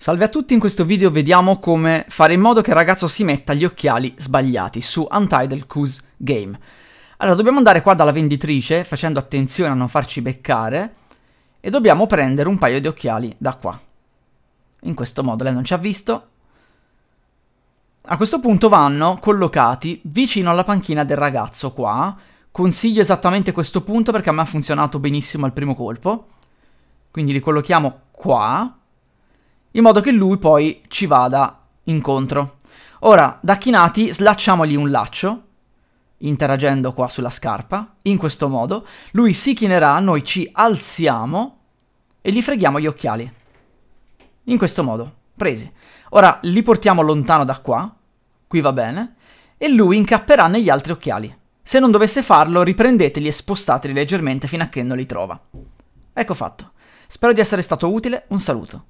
Salve a tutti, in questo video vediamo come fare in modo che il ragazzo si metta gli occhiali sbagliati su Untitled Coos Game. Allora, dobbiamo andare qua dalla venditrice, facendo attenzione a non farci beccare, e dobbiamo prendere un paio di occhiali da qua. In questo modo lei non ci ha visto. A questo punto vanno collocati vicino alla panchina del ragazzo qua. Consiglio esattamente questo punto perché a me ha funzionato benissimo al primo colpo. Quindi li collochiamo qua in modo che lui poi ci vada incontro. Ora, da chinati slacciamogli un laccio, interagendo qua sulla scarpa, in questo modo, lui si chinerà, noi ci alziamo e gli freghiamo gli occhiali. In questo modo, presi. Ora li portiamo lontano da qua, qui va bene, e lui incapperà negli altri occhiali. Se non dovesse farlo, riprendeteli e spostateli leggermente fino a che non li trova. Ecco fatto. Spero di essere stato utile, un saluto.